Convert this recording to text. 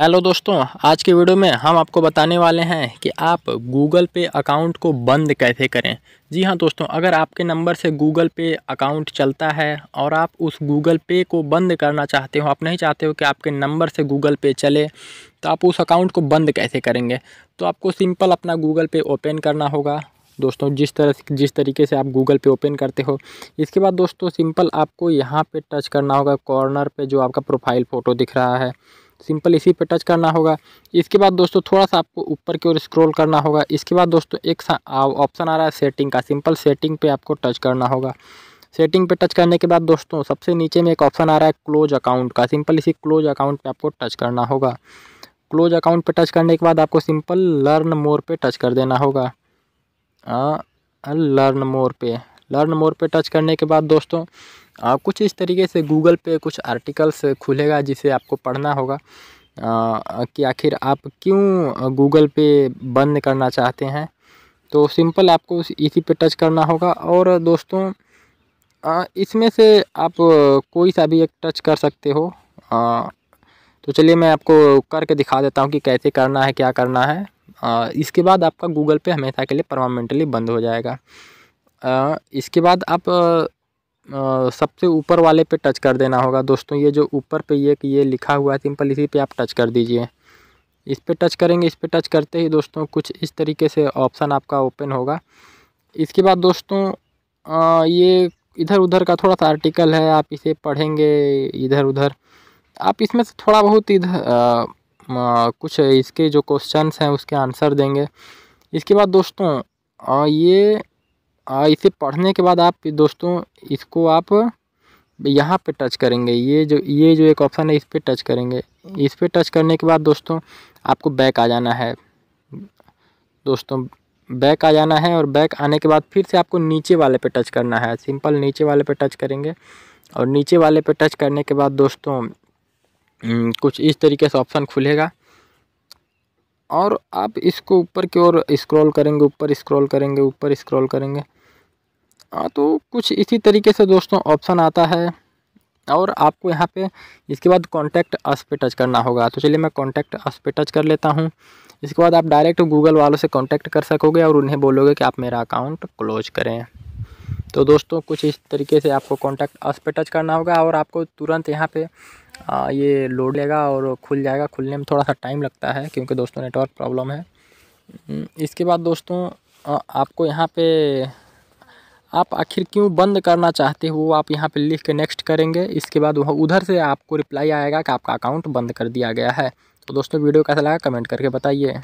hello दोस्तों आज के वीडियो में हम आपको बताने वाले हैं कि आप गूगल पे अकाउंट को बंद कैसे करें जी हाँ दोस्तों अगर आपके नंबर से गूगल पे अकाउंट चलता है और आप उस गूगल पे को बंद करना चाहते हो आप नहीं चाहते हो कि आपके नंबर से गूगल पे चले तो आप उस अकाउंट को बंद कैसे करेंगे तो आपको सिंपल अपना गूगल पे ओपन करना होगा दोस्तों जिस तरह जिस तरीके से आप गूगल पे ओपन करते हो इसके बाद दोस्तों सिंपल आपको यहाँ पे टच करना होगा कॉर्नर पे जो आपका प्रोफाइल फ़ोटो दिख रहा है सिंपल इसी पे टच करना होगा इसके बाद दोस्तों थोड़ा सा आपको ऊपर की ओर स्क्रॉल करना होगा इसके बाद दोस्तों एक ऑप्शन आ रहा है सेटिंग का सिंपल सेटिंग पे आपको टच करना होगा सेटिंग पे टच करने के बाद दोस्तों सबसे नीचे में एक ऑप्शन आ रहा है क्लोज अकाउंट का सिंपल इसी क्लोज अकाउंट पर आपको टच करना होगा क्लोज अकाउंट पर टच करने के बाद आपको सिंपल लर्न मोर पर टच कर देना होगा लर्न मोर पे लर्न मोर पे टच करने के बाद दोस्तों कुछ इस तरीके से गूगल पे कुछ आर्टिकल्स खुलेगा जिसे आपको पढ़ना होगा कि आखिर आप क्यों गूगल पे बंद करना चाहते हैं तो सिंपल आपको इसी पे टच करना होगा और दोस्तों इसमें से आप कोई सा भी एक टच कर सकते हो तो चलिए मैं आपको करके दिखा देता हूँ कि कैसे करना है क्या करना है इसके बाद आपका गूगल पे हमेशा के लिए परमानेंटली बंद हो जाएगा इसके बाद आप सबसे ऊपर वाले पे टच कर देना होगा दोस्तों ये जो ऊपर पे ये ये लिखा हुआ है सिंपल इसी पे आप टच कर दीजिए इस पर टच करेंगे इस पर टच करते ही दोस्तों कुछ इस तरीके से ऑप्शन आपका ओपन होगा इसके बाद दोस्तों आ, ये इधर उधर का थोड़ा सा आर्टिकल है आप इसे पढ़ेंगे इधर उधर आप इसमें से थोड़ा बहुत इधर आ, आ, कुछ इसके जो क्वेश्चन हैं उसके आंसर देंगे इसके बाद दोस्तों ये इसे पढ़ने के बाद आप दोस्तों इसको आप यहाँ पे टच करेंगे ये जो ये जो एक ऑप्शन है इस पर टच करेंगे इस पर टच करने के बाद दोस्तों आपको बैक आ जाना है दोस्तों बैक आ जाना है और बैक आने के बाद फिर से आपको नीचे वाले पे टच करना है सिंपल नीचे वाले पे टच करेंगे और नीचे वाले पे टच करने के बाद दोस्तों हम्म, कुछ इस तरीके से ऑप्शन खुलेगा और आप इसको ऊपर की ओर स्क्रॉल करेंगे ऊपर स्क्रॉल करेंगे ऊपर स्क्रॉल करेंगे हाँ तो कुछ इसी तरीके से दोस्तों ऑप्शन आता है और आपको यहाँ पे इसके बाद कॉन्टैक्ट अस पे टच करना होगा तो चलिए मैं कॉन्टैक्ट अस पे टच कर लेता हूँ इसके बाद आप डायरेक्ट गूगल वालों से कॉन्टैक्ट कर सकोगे और उन्हें बोलोगे कि आप मेरा अकाउंट क्लोज करें तो दोस्तों कुछ इस तरीके से आपको कॉन्टैक्ट अस पे टच करना होगा और आपको तुरंत यहाँ पर ये लोड लेगा और खुल जाएगा खुलने में थोड़ा सा टाइम लगता है क्योंकि दोस्तों नेटवर्क प्रॉब्लम है हम्म, इसके बाद दोस्तों आपको यहाँ पे आप आखिर क्यों बंद करना चाहते हो वो आप यहाँ पे लिख के नेक्स्ट करेंगे इसके बाद वहाँ उधर से आपको रिप्लाई आएगा कि आपका अकाउंट बंद कर दिया गया है तो दोस्तों वीडियो कैसा लगा कमेंट करके बताइए